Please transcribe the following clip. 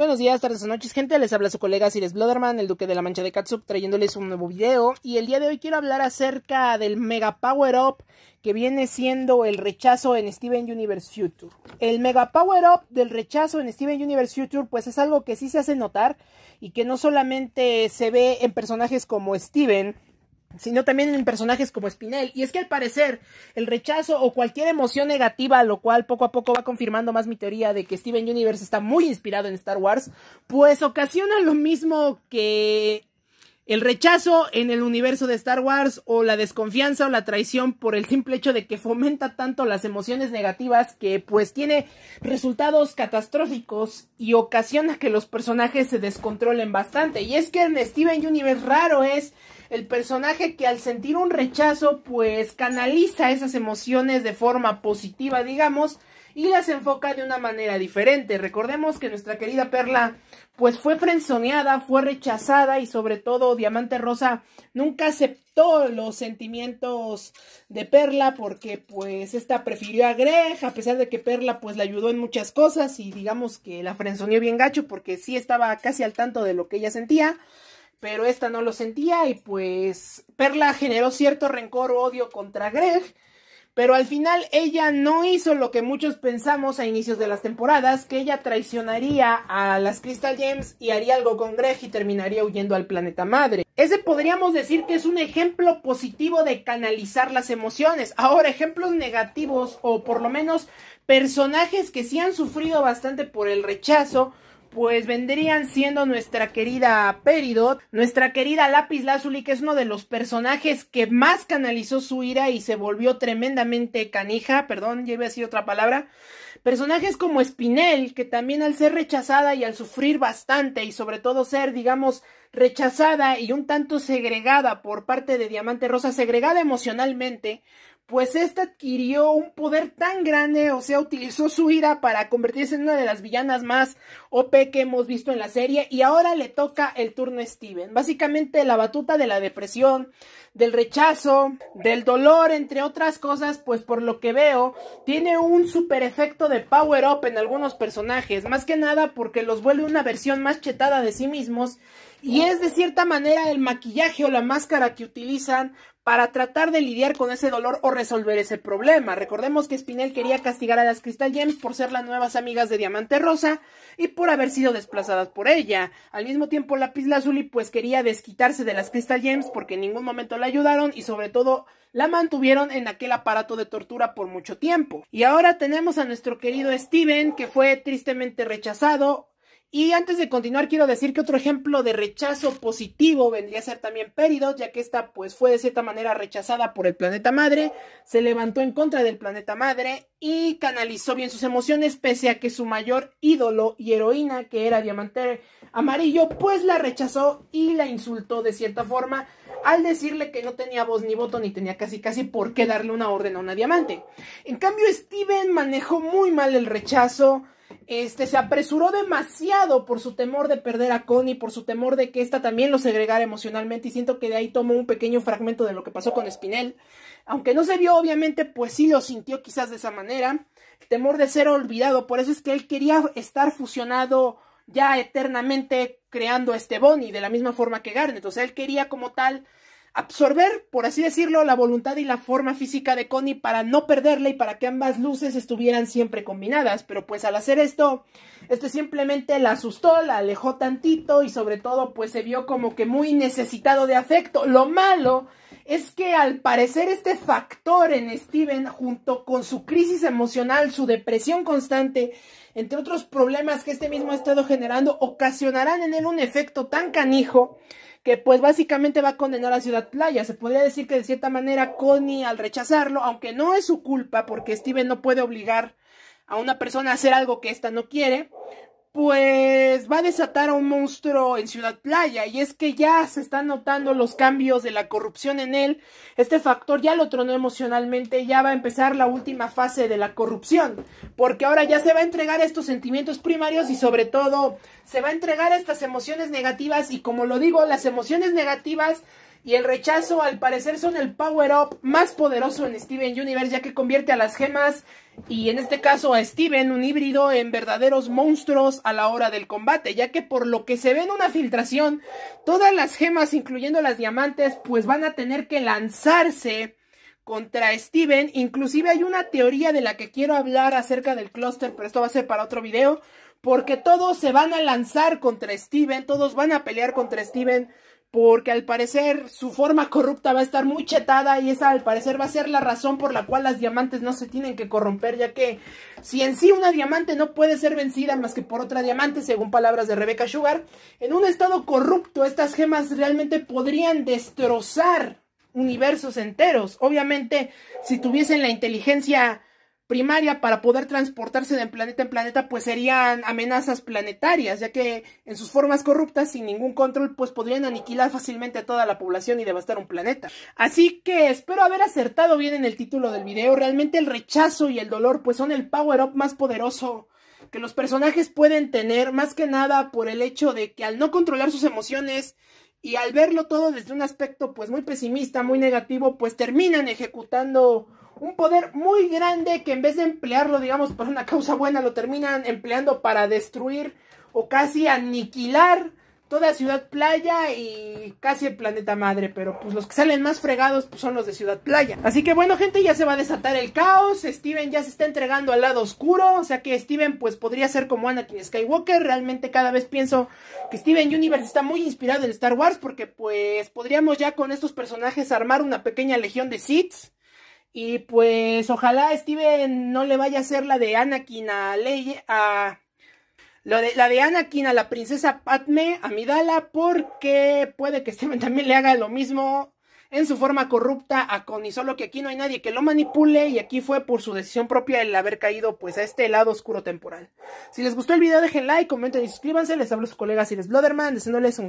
Buenos días, tardes o noches, gente. Les habla su colega Cires Bloderman, el duque de la mancha de Katsub, trayéndoles un nuevo video. Y el día de hoy quiero hablar acerca del Mega Power Up que viene siendo el rechazo en Steven Universe Future. El Mega Power Up del rechazo en Steven Universe Future, pues es algo que sí se hace notar y que no solamente se ve en personajes como Steven, sino también en personajes como Spinel. Y es que al parecer, el rechazo o cualquier emoción negativa, lo cual poco a poco va confirmando más mi teoría de que Steven Universe está muy inspirado en Star Wars, pues ocasiona lo mismo que el rechazo en el universo de Star Wars o la desconfianza o la traición por el simple hecho de que fomenta tanto las emociones negativas que pues tiene resultados catastróficos y ocasiona que los personajes se descontrolen bastante. Y es que en Steven Universe raro es el personaje que al sentir un rechazo pues canaliza esas emociones de forma positiva digamos y las enfoca de una manera diferente. Recordemos que nuestra querida Perla pues fue frenzoneada, fue rechazada y sobre todo Diamante Rosa nunca aceptó los sentimientos de Perla porque pues esta prefirió a Greg a pesar de que Perla pues la ayudó en muchas cosas y digamos que la frenzoneó bien gacho porque sí estaba casi al tanto de lo que ella sentía pero esta no lo sentía y pues Perla generó cierto rencor o odio contra Greg pero al final ella no hizo lo que muchos pensamos a inicios de las temporadas, que ella traicionaría a las Crystal Gems y haría algo con Greg y terminaría huyendo al planeta madre. Ese podríamos decir que es un ejemplo positivo de canalizar las emociones. Ahora, ejemplos negativos o por lo menos personajes que sí han sufrido bastante por el rechazo pues vendrían siendo nuestra querida Peridot, nuestra querida Lápiz Lazuli, que es uno de los personajes que más canalizó su ira y se volvió tremendamente canija, perdón, lleve así otra palabra. Personajes como Spinel, que también al ser rechazada y al sufrir bastante y sobre todo ser, digamos, rechazada y un tanto segregada por parte de Diamante Rosa, segregada emocionalmente, pues esta adquirió un poder tan grande, o sea, utilizó su ira para convertirse en una de las villanas más OP que hemos visto en la serie y ahora le toca el turno a Steven. Básicamente la batuta de la depresión, del rechazo, del dolor, entre otras cosas, pues por lo que veo, tiene un super efecto de power up en algunos personajes, más que nada porque los vuelve una versión más chetada de sí mismos y es de cierta manera el maquillaje o la máscara que utilizan para tratar de lidiar con ese dolor o resolver ese problema. Recordemos que Spinel quería castigar a las Crystal Gems por ser las nuevas amigas de Diamante Rosa y por haber sido desplazadas por ella. Al mismo tiempo, Lapis Lazuli pues quería desquitarse de las Crystal Gems porque en ningún momento la ayudaron y sobre todo la mantuvieron en aquel aparato de tortura por mucho tiempo. Y ahora tenemos a nuestro querido Steven que fue tristemente rechazado y antes de continuar, quiero decir que otro ejemplo de rechazo positivo vendría a ser también Peridot, ya que esta pues fue de cierta manera rechazada por el planeta madre, se levantó en contra del planeta madre y canalizó bien sus emociones, pese a que su mayor ídolo y heroína, que era Diamante Amarillo, pues la rechazó y la insultó de cierta forma al decirle que no tenía voz ni voto ni tenía casi casi por qué darle una orden a una Diamante. En cambio, Steven manejó muy mal el rechazo este, se apresuró demasiado por su temor de perder a Connie, por su temor de que ésta también lo segregara emocionalmente, y siento que de ahí tomó un pequeño fragmento de lo que pasó con Spinel. Aunque no se vio, obviamente, pues sí lo sintió quizás de esa manera. El temor de ser olvidado, por eso es que él quería estar fusionado ya eternamente creando este Bonnie, de la misma forma que Garnet. O sea, él quería como tal absorber, por así decirlo, la voluntad y la forma física de Connie para no perderla y para que ambas luces estuvieran siempre combinadas. Pero pues al hacer esto, este simplemente la asustó, la alejó tantito y sobre todo pues se vio como que muy necesitado de afecto. Lo malo es que al parecer este factor en Steven, junto con su crisis emocional, su depresión constante, entre otros problemas que este mismo ha estado generando, ocasionarán en él un efecto tan canijo que pues básicamente va a condenar a Ciudad Playa. Se podría decir que de cierta manera Connie al rechazarlo, aunque no es su culpa porque Steven no puede obligar a una persona a hacer algo que ésta no quiere, pues va a desatar a un monstruo en Ciudad Playa y es que ya se están notando los cambios de la corrupción en él. Este factor ya lo tronó emocionalmente, ya va a empezar la última fase de la corrupción, porque ahora ya se va a entregar estos sentimientos primarios y sobre todo se va a entregar a estas emociones negativas y como lo digo, las emociones negativas y el rechazo, al parecer, son el power-up más poderoso en Steven Universe, ya que convierte a las gemas, y en este caso a Steven, un híbrido, en verdaderos monstruos a la hora del combate, ya que por lo que se ve en una filtración, todas las gemas, incluyendo las diamantes, pues van a tener que lanzarse contra Steven. Inclusive hay una teoría de la que quiero hablar acerca del clúster, pero esto va a ser para otro video, porque todos se van a lanzar contra Steven, todos van a pelear contra Steven porque al parecer su forma corrupta va a estar muy chetada y esa al parecer va a ser la razón por la cual las diamantes no se tienen que corromper, ya que si en sí una diamante no puede ser vencida más que por otra diamante, según palabras de Rebecca Sugar, en un estado corrupto estas gemas realmente podrían destrozar universos enteros. Obviamente, si tuviesen la inteligencia primaria para poder transportarse de planeta en planeta, pues serían amenazas planetarias, ya que en sus formas corruptas, sin ningún control, pues podrían aniquilar fácilmente a toda la población y devastar un planeta. Así que espero haber acertado bien en el título del video, realmente el rechazo y el dolor pues son el power-up más poderoso que los personajes pueden tener, más que nada por el hecho de que al no controlar sus emociones y al verlo todo desde un aspecto pues muy pesimista, muy negativo, pues terminan ejecutando un poder muy grande que en vez de emplearlo, digamos, para una causa buena, lo terminan empleando para destruir o casi aniquilar toda Ciudad Playa y casi el planeta madre, pero pues los que salen más fregados pues, son los de Ciudad Playa. Así que bueno gente, ya se va a desatar el caos, Steven ya se está entregando al lado oscuro, o sea que Steven pues podría ser como Anakin Skywalker, realmente cada vez pienso que Steven Universe está muy inspirado en Star Wars porque pues podríamos ya con estos personajes armar una pequeña legión de Sith y pues ojalá Steven no le vaya a hacer la de Anakin a a... de, la de Anakin a la princesa a Midala, porque puede que Steven también le haga lo mismo en su forma corrupta a Connie, solo que aquí no hay nadie que lo manipule y aquí fue por su decisión propia el haber caído pues a este lado oscuro temporal. Si les gustó el video dejen like, comenten y suscríbanse, les hablo a sus colegas y les Bloderman, deseándoles un gran